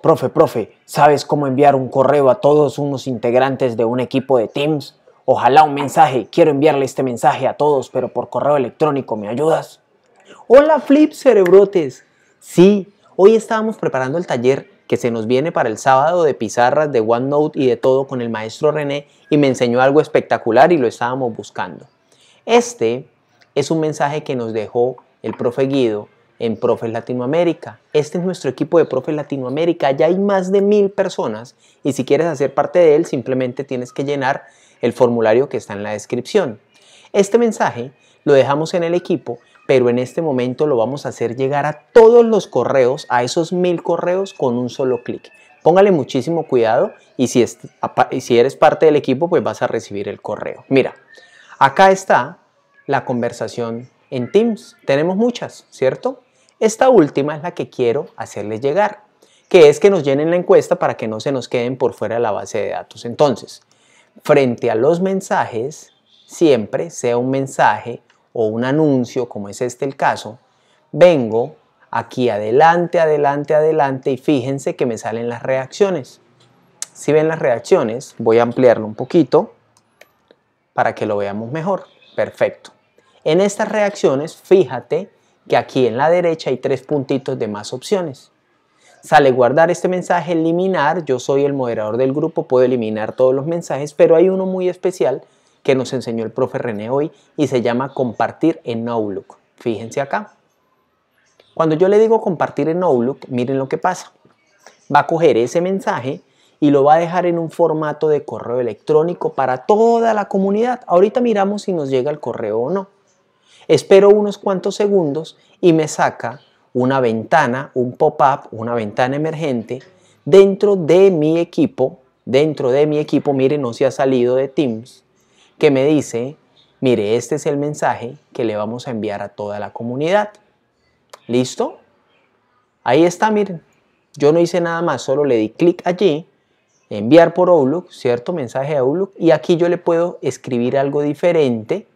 Profe, profe, ¿sabes cómo enviar un correo a todos unos integrantes de un equipo de Teams? Ojalá un mensaje, quiero enviarle este mensaje a todos, pero por correo electrónico, ¿me ayudas? Hola Flip Cerebrotes. Sí, hoy estábamos preparando el taller que se nos viene para el sábado de pizarras, de OneNote y de todo con el maestro René y me enseñó algo espectacular y lo estábamos buscando. Este es un mensaje que nos dejó el profe Guido en Profes Latinoamérica. Este es nuestro equipo de Profes Latinoamérica. Ya hay más de mil personas y si quieres hacer parte de él, simplemente tienes que llenar el formulario que está en la descripción. Este mensaje lo dejamos en el equipo, pero en este momento lo vamos a hacer llegar a todos los correos, a esos mil correos con un solo clic. Póngale muchísimo cuidado y si, si eres parte del equipo, pues vas a recibir el correo. Mira, acá está la conversación en Teams. Tenemos muchas, ¿cierto? Esta última es la que quiero hacerles llegar, que es que nos llenen la encuesta para que no se nos queden por fuera de la base de datos. Entonces, frente a los mensajes, siempre sea un mensaje o un anuncio, como es este el caso, vengo aquí adelante, adelante, adelante y fíjense que me salen las reacciones. Si ven las reacciones, voy a ampliarlo un poquito para que lo veamos mejor. Perfecto. En estas reacciones, fíjate que aquí en la derecha hay tres puntitos de más opciones. Sale guardar este mensaje, eliminar, yo soy el moderador del grupo, puedo eliminar todos los mensajes, pero hay uno muy especial que nos enseñó el profe René hoy y se llama compartir en Outlook. Fíjense acá. Cuando yo le digo compartir en Outlook, miren lo que pasa. Va a coger ese mensaje y lo va a dejar en un formato de correo electrónico para toda la comunidad. Ahorita miramos si nos llega el correo o no. Espero unos cuantos segundos y me saca una ventana, un pop-up, una ventana emergente dentro de mi equipo, dentro de mi equipo, miren, no se ha salido de Teams, que me dice, mire, este es el mensaje que le vamos a enviar a toda la comunidad. ¿Listo? Ahí está, miren. Yo no hice nada más, solo le di clic allí, enviar por Outlook, cierto mensaje a Outlook, y aquí yo le puedo escribir algo diferente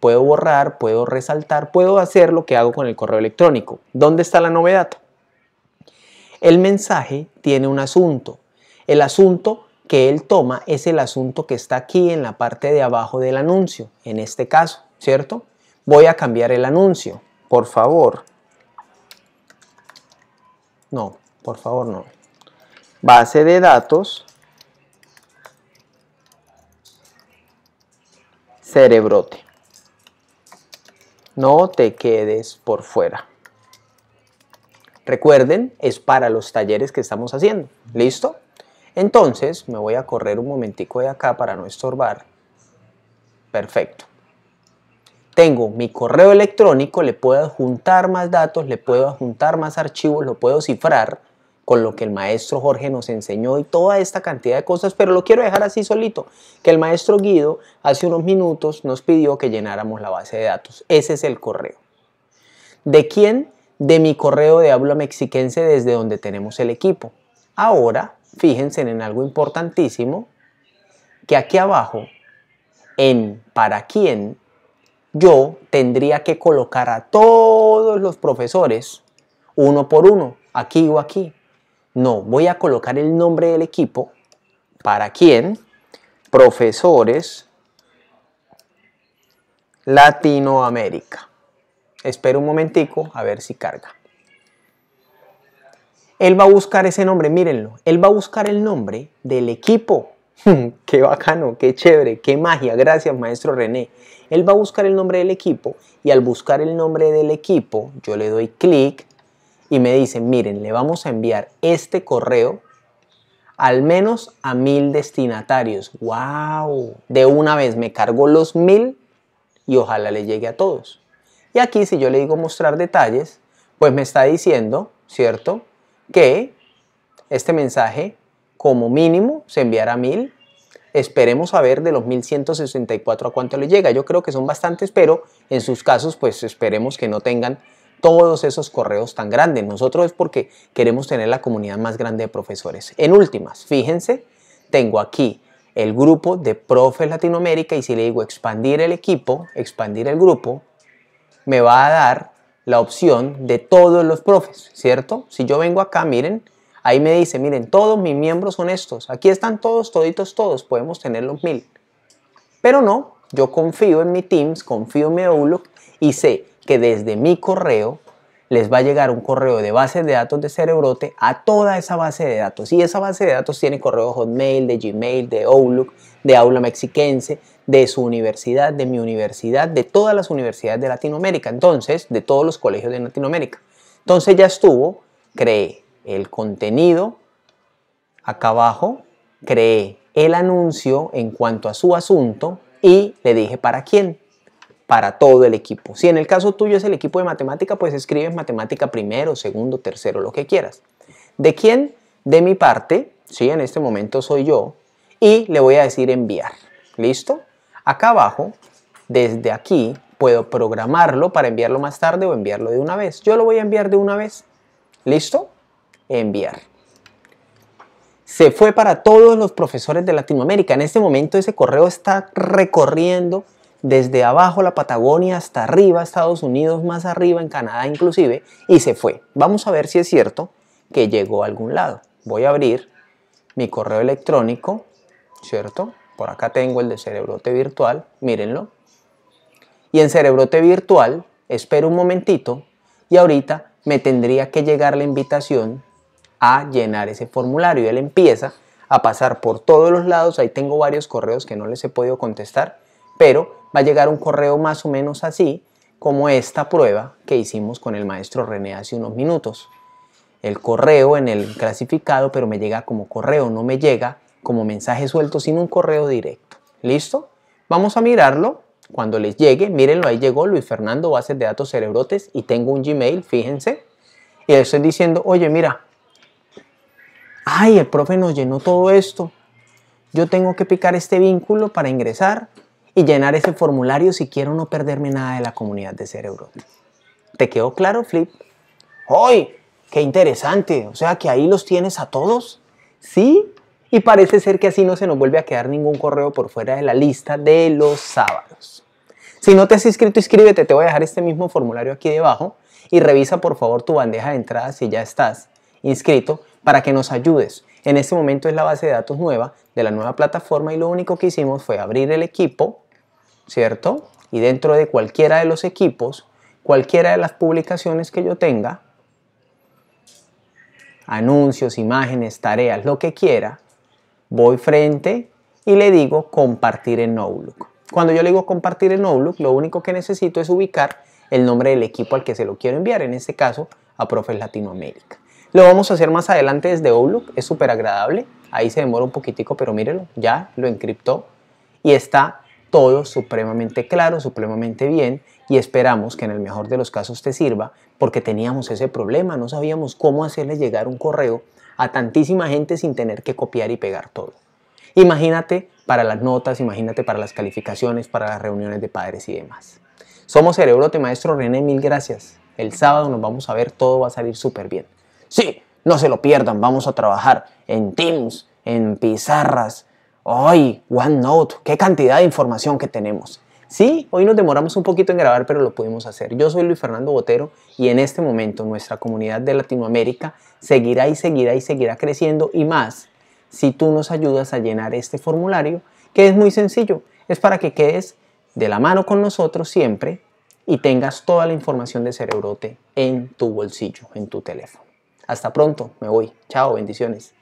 puedo borrar, puedo resaltar, puedo hacer lo que hago con el correo electrónico. ¿Dónde está la novedad? El mensaje tiene un asunto. El asunto que él toma es el asunto que está aquí en la parte de abajo del anuncio, en este caso, ¿cierto? Voy a cambiar el anuncio, por favor. No, por favor no. Base de datos. Cerebrote. No te quedes por fuera. Recuerden, es para los talleres que estamos haciendo. ¿Listo? Entonces, me voy a correr un momentico de acá para no estorbar. Perfecto. Tengo mi correo electrónico, le puedo adjuntar más datos, le puedo adjuntar más archivos, lo puedo cifrar con lo que el maestro Jorge nos enseñó y toda esta cantidad de cosas, pero lo quiero dejar así solito, que el maestro Guido hace unos minutos nos pidió que llenáramos la base de datos. Ese es el correo. ¿De quién? De mi correo de habla mexiquense desde donde tenemos el equipo. Ahora, fíjense en algo importantísimo, que aquí abajo, en para quién, yo tendría que colocar a todos los profesores uno por uno, aquí o aquí. No, voy a colocar el nombre del equipo. ¿Para quién? Profesores Latinoamérica. Espero un momentico a ver si carga. Él va a buscar ese nombre, mírenlo. Él va a buscar el nombre del equipo. qué bacano, qué chévere, qué magia. Gracias, maestro René. Él va a buscar el nombre del equipo y al buscar el nombre del equipo, yo le doy clic y me dicen, miren, le vamos a enviar este correo al menos a mil destinatarios. ¡Wow! De una vez me cargo los mil y ojalá le llegue a todos. Y aquí si yo le digo mostrar detalles, pues me está diciendo, ¿cierto? Que este mensaje como mínimo se enviará a mil. Esperemos a ver de los 1164 a cuánto le llega. Yo creo que son bastantes, pero en sus casos pues esperemos que no tengan todos esos correos tan grandes. Nosotros es porque queremos tener la comunidad más grande de profesores. En últimas, fíjense, tengo aquí el grupo de profes Latinoamérica y si le digo expandir el equipo, expandir el grupo, me va a dar la opción de todos los profes, ¿cierto? Si yo vengo acá, miren, ahí me dice, miren, todos mis miembros son estos, aquí están todos, toditos, todos, podemos tener los mil. Pero no, yo confío en mi Teams, confío en mi Outlook y sé que desde mi correo les va a llegar un correo de base de datos de Cerebrote a toda esa base de datos. Y esa base de datos tiene correo Hotmail, de Gmail, de Outlook, de Aula Mexiquense, de su universidad, de mi universidad, de todas las universidades de Latinoamérica, entonces, de todos los colegios de Latinoamérica. Entonces ya estuvo, creé el contenido acá abajo, creé el anuncio en cuanto a su asunto y le dije para quién para todo el equipo. Si en el caso tuyo es el equipo de matemática, pues escribes matemática primero, segundo, tercero, lo que quieras. ¿De quién? De mi parte, ¿sí? En este momento soy yo. Y le voy a decir enviar. ¿Listo? Acá abajo, desde aquí, puedo programarlo para enviarlo más tarde o enviarlo de una vez. Yo lo voy a enviar de una vez. ¿Listo? Enviar se fue para todos los profesores de Latinoamérica. En este momento ese correo está recorriendo desde abajo la Patagonia hasta arriba, Estados Unidos más arriba, en Canadá inclusive, y se fue. Vamos a ver si es cierto que llegó a algún lado. Voy a abrir mi correo electrónico, ¿cierto? Por acá tengo el de Cerebrote Virtual, mírenlo. Y en Cerebrote Virtual, espero un momentito, y ahorita me tendría que llegar la invitación a llenar ese formulario. Él empieza a pasar por todos los lados, ahí tengo varios correos que no les he podido contestar, pero va a llegar un correo más o menos así, como esta prueba que hicimos con el maestro René hace unos minutos. El correo en el clasificado, pero me llega como correo, no me llega como mensaje suelto, sino un correo directo. ¿Listo? Vamos a mirarlo. Cuando les llegue, mírenlo, ahí llegó Luis Fernando Bases de Datos Cerebrotes y tengo un Gmail, fíjense. Y le estoy diciendo, oye, mira, ay, el profe nos llenó todo esto. Yo tengo que picar este vínculo para ingresar y llenar ese formulario si quiero no perderme nada de la comunidad de Cerebro. ¿Te quedó claro, Flip? ¡Hoy! ¡Qué interesante! O sea que ahí los tienes a todos. ¿Sí? Y parece ser que así no se nos vuelve a quedar ningún correo por fuera de la lista de los sábados. Si no te has inscrito, inscríbete. Te voy a dejar este mismo formulario aquí debajo y revisa por favor tu bandeja de entrada si ya estás inscrito para que nos ayudes. En este momento es la base de datos nueva de la nueva plataforma y lo único que hicimos fue abrir el equipo ¿cierto? Y dentro de cualquiera de los equipos, cualquiera de las publicaciones que yo tenga, anuncios, imágenes, tareas, lo que quiera, voy frente y le digo compartir en Outlook. Cuando yo le digo compartir en Outlook, lo único que necesito es ubicar el nombre del equipo al que se lo quiero enviar, en este caso a Profes Latinoamérica. Lo vamos a hacer más adelante desde Outlook, es súper agradable, ahí se demora un poquitico, pero mírelo, ya lo encriptó y está todo supremamente claro, supremamente bien y esperamos que en el mejor de los casos te sirva porque teníamos ese problema, no sabíamos cómo hacerle llegar un correo a tantísima gente sin tener que copiar y pegar todo. Imagínate para las notas, imagínate para las calificaciones, para las reuniones de padres y demás. Somos Cerebrote, maestro René, mil gracias. El sábado nos vamos a ver, todo va a salir súper bien. Sí, no se lo pierdan, vamos a trabajar en Teams, en pizarras, ¡Ay! OneNote, qué cantidad de información que tenemos. Sí, hoy nos demoramos un poquito en grabar, pero lo pudimos hacer. Yo soy Luis Fernando Botero y en este momento nuestra comunidad de Latinoamérica seguirá y seguirá y seguirá creciendo y más si tú nos ayudas a llenar este formulario, que es muy sencillo. Es para que quedes de la mano con nosotros siempre y tengas toda la información de Cerebrote en tu bolsillo, en tu teléfono. Hasta pronto, me voy. Chao, bendiciones.